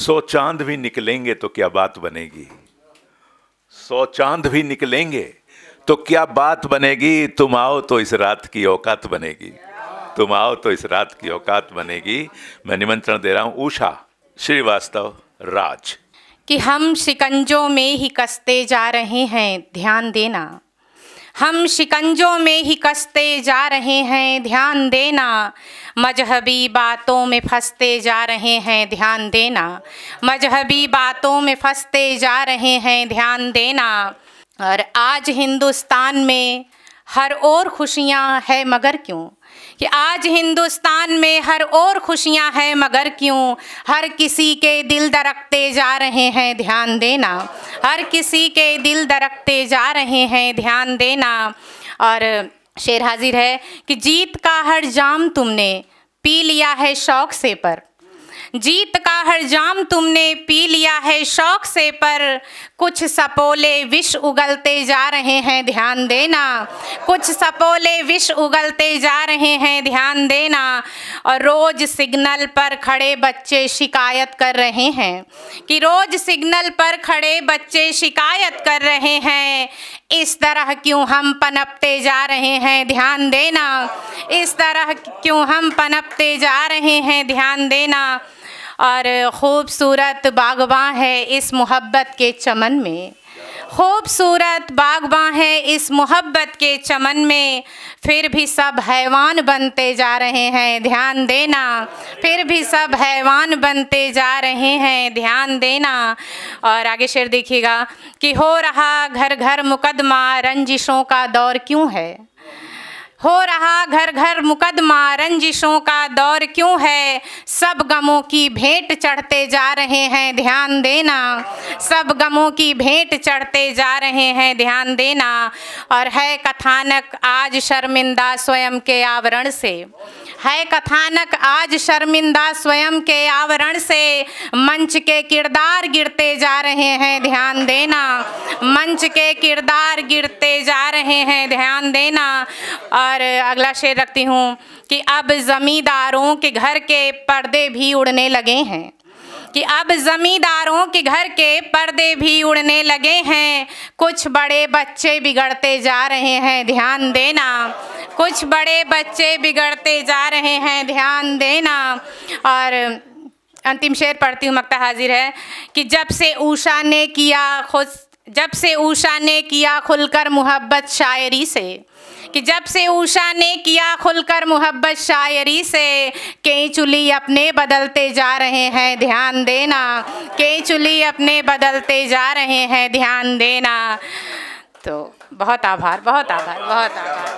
सौ चांद भी निकलेंगे तो क्या बात बनेगी सौ चांद भी निकलेंगे तो क्या बात बनेगी तुम आओ तो इस रात की औकात बनेगी तुम आओ तो इस रात की औकात बनेगी मैं निमंत्रण दे रहा हूं उषा श्रीवास्तव राज कि हम शिकंजों में ही कसते जा रहे हैं ध्यान देना हम शिकंजों में ही कसते जा रहे हैं ध्यान देना मजहबी बातों में फंसते जा रहे हैं ध्यान देना मजहबी बातों में फंसते जा रहे हैं ध्यान देना और आज हिंदुस्तान में हर और खुशियाँ है मगर क्यों कि आज हिंदुस्तान में हर और खुशियाँ हैं मगर क्यों हर किसी के दिल दरकते जा रहे हैं ध्यान देना हर किसी के दिल दरकते जा रहे हैं ध्यान देना और शेर हाजिर है कि जीत का हर जाम तुमने पी लिया है शौक से पर जीत का का हर जाम तुमने पी लिया है शौक से पर कुछ सपोले विष उगलते जा रहे हैं ध्यान देना कुछ सपोले विष उगलते जा रहे हैं ध्यान देना और रोज़ सिग्नल पर खड़े बच्चे शिकायत कर रहे हैं कि रोज़ सिग्नल पर खड़े बच्चे शिकायत कर रहे हैं इस तरह क्यों हम पनपते जा रहे हैं ध्यान देना इस तरह क्यों हम पनपते जा रहे हैं ध्यान देना और ख़ूबसूरत बागबां है इस मोहब्बत के चमन में खूबसूरत बागबाँ है इस मोहब्बत के चमन में फिर भी सब हैवान बनते जा रहे हैं ध्यान देना फिर भी सब हैवान बनते जा रहे हैं ध्यान देना और आगे शेर देखिएगा कि हो रहा घर घर मुकदमा रंजिशों का दौर क्यों है हो रहा घर घर मुकदमा रंजिशों का दौर क्यों है सब गमों की भेंट चढ़ते जा रहे हैं ध्यान देना सब गमों की भेंट चढ़ते जा रहे हैं ध्यान देना और है कथानक आज शर्मिंदा स्वयं के आवरण से है कथानक आज शर्मिंदा स्वयं के आवरण से मंच के किरदार गिरते जा रहे हैं ध्यान देना मंच के किरदार गिरते जा रहे हैं ध्यान देना और अगला शेर रखती हूँ कि अब ज़मींदारों के घर के पर्दे भी उड़ने लगे हैं कि अब ज़मींदारों के घर के पर्दे भी उड़ने लगे हैं कुछ बड़े बच्चे बिगड़ते जा रहे हैं ध्यान देना कुछ बड़े बच्चे बिगड़ते जा रहे हैं ध्यान देना और अंतिम शेर पढ़ती हूँ मक्ता हाजिर है कि जब से ऊषा ने किया खुद जब से ऊषा ने किया खुलकर मोहब्बत शायरी से कि जब से ऊषा ने किया खुलकर मोहब्बत शायरी से कई चुली अपने बदलते जा रहे हैं ध्यान देना कई चुली अपने बदलते जा रहे हैं ध्यान देना तो बहुत आभार बहुत आभार बहुत आभार